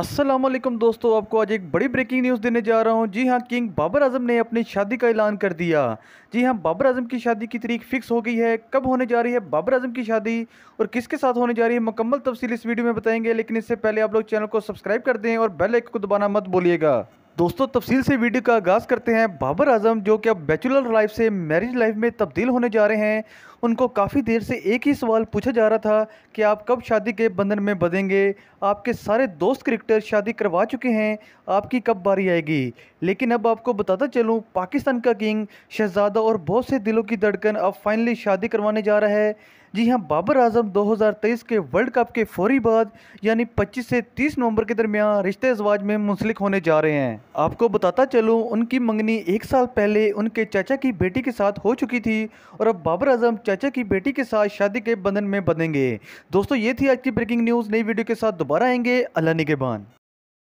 असलम दोस्तों आपको आज एक बड़ी ब्रेकिंग न्यूज़ देने जा रहा हूँ जी हाँ किंग बाबर आजम ने अपनी शादी का ऐलान कर दिया जी हाँ बाबर आजम की शादी की तरीक फ़िक्स हो गई है कब होने जा रही है बाबर आजम की शादी और किसके साथ होने जा रही है मुकम्मल तफसील इस वीडियो में बताएंगे लेकिन इससे पहले आप लोग चैनल को सब्सक्राइब कर दें और बेल आइकन को दबाना मत बोलिएगा दोस्तों तफसील से वीडियो का आगाज़ करते हैं बाबर आजम जो कि अब बैचलर लाइफ से मैरिज लाइफ में तब्दील होने जा रहे हैं उनको काफ़ी देर से एक ही सवाल पूछा जा रहा था कि आप कब शादी के बंधन में बंधेंगे आपके सारे दोस्त क्रिकेटर शादी करवा चुके हैं आपकी कब बारी आएगी लेकिन अब आपको बताता चलूँ पाकिस्तान का किंग शहजादा और बहुत से दिलों की धड़कन अब फाइनली शादी करवाने जा रहा है जी हां बाबर आजम 2023 के वर्ल्ड कप के फौरी बाद यानी 25 से 30 नवंबर के दरमियान रिश्ते अजवाज में मुंसलिक होने जा रहे हैं आपको बताता चलूँ उनकी मंगनी एक साल पहले उनके चाचा की बेटी के साथ हो चुकी थी और अब बाबर आजम चाचा की बेटी के साथ शादी के बंधन में बंधेंगे दोस्तों ये थी आज की ब्रेकिंग न्यूज़ नई वीडियो के साथ दोबारा आएंगे अल्लाह निगेबान